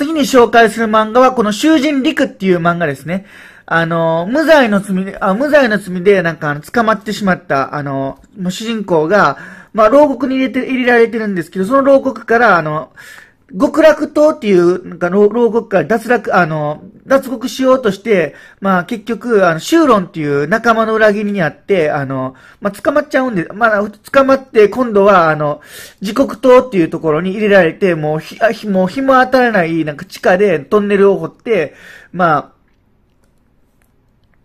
次に紹介する漫画は、この囚人陸っていう漫画ですね。あの、無罪の罪で、あ無罪の罪で、なんか、捕まってしまった、あの、主人公が、まあ、牢獄に入れて、入れられてるんですけど、その牢獄から、あの、極楽島っていう、なんか、牢獄から脱落、あの、脱獄しようとして、まあ結局、あの、シューロンっていう仲間の裏切りにあって、あの、まあ捕まっちゃうんで、まあ捕まって今度は、あの、時刻島っていうところに入れられて、もうひ、もう日も当たらない、なんか地下でトンネルを掘って、ま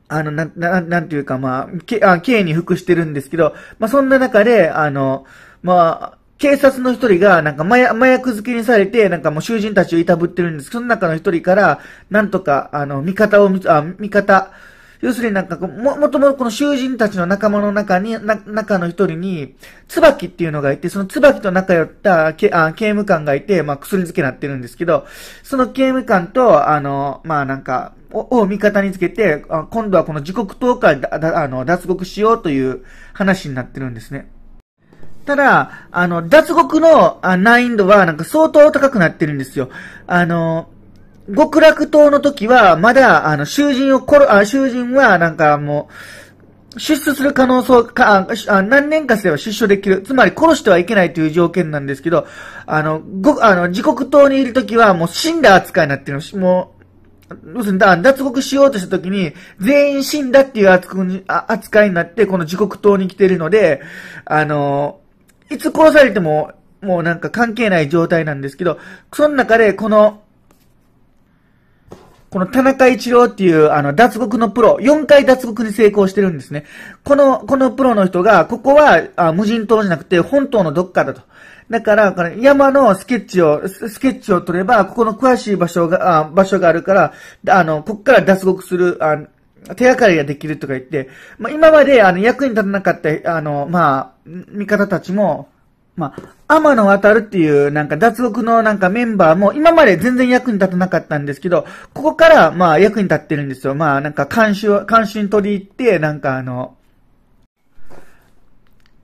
あ、あの、な、な、なんていうか、まあ、け、あ、刑に服してるんですけど、まあ、そんな中で、あの、まあ、警察の一人が、なんか麻薬付けにされて、なんかもう囚人たちをいたぶってるんですその中の一人から、なんとか、あの、味方を、あ、味方、要するになんかも、もともとこの囚人たちの仲間の中に、な、中の一人に、椿っていうのがいて、その椿と仲良った、け、あ、刑務官がいて、まあ、薬漬けになってるんですけど、その刑務官と、あの、まあ、なんか、をを味方につけて、今度はこの自国党かだ、あの脱獄しようという話になってるんですね。ただ、あの、脱獄の難易度はなんか相当高くなってるんですよ。あの、極楽島の時は、まだ、あの、囚人を殺、あ、囚人は、なんかもう、出所する可能性かあ、何年かすれば出所できる。つまり殺してはいけないという条件なんですけど、あの、ご、あの、自国島にいる時はもう死んだ扱いになってるもう、要するに、脱獄しようとした時に、全員死んだっていう扱いになって、この自国島に来てるので、あの、いつ殺されても、もうなんか関係ない状態なんですけど、その中でこの、この田中一郎っていう、あの、脱獄のプロ、4回脱獄に成功してるんですね。この、このプロの人が、ここはあ無人島じゃなくて本島のどっかだと。だから、山のスケッチを、スケッチを取れば、ここの詳しい場所が、あ場所があるから、あの、ここから脱獄する、あ手がかりができるとか言って、まあ、今まであの役に立たなかった、あの、まあ、味方たちも、まあ、天野渡るっていうなんか脱獄のなんかメンバーも今まで全然役に立たなかったんですけど、ここからまあ役に立ってるんですよ。まあなんか監修、監修に取り入って、なんかあの、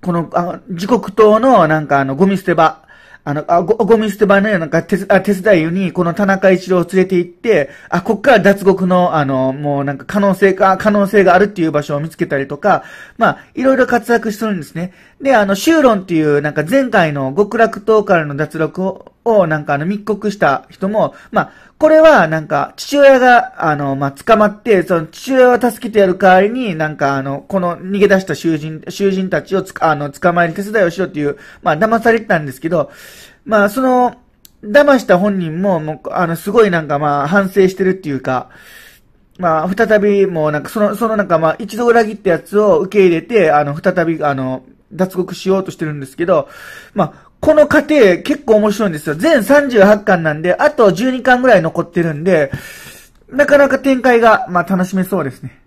この、あ時刻島のなんかあのゴミ捨て場あの、あ、ご、ゴミ捨て場うなんか手、あ、手伝いに、この田中一郎を連れて行って、あ、こっから脱獄の、あの、もうなんか可能性か、可能性があるっていう場所を見つけたりとか、まあ、いろいろ活躍してるんですね。で、あの、修論っていう、なんか前回の極楽島からの脱獄を、をなんかあの密告した人も、まあ、これはなんか父親があの、まあ、捕まって、その父親を助けてやる代わりになんかあの、この逃げ出した囚人、囚人たちをつあの、捕まえる手伝いをしろっていう、まあ、騙されてたんですけど、まあ、その、騙した本人も、もう、あの、すごいなんかまあ、反省してるっていうか、まあ、再び、もうなんか、その、そのなんかまあ、一度裏切ったやつを受け入れて、あの、再び、あの、脱獄しようとしてるんですけど、まあ、この過程結構面白いんですよ。全38巻なんで、あと12巻ぐらい残ってるんで、なかなか展開が、まあ楽しめそうですね。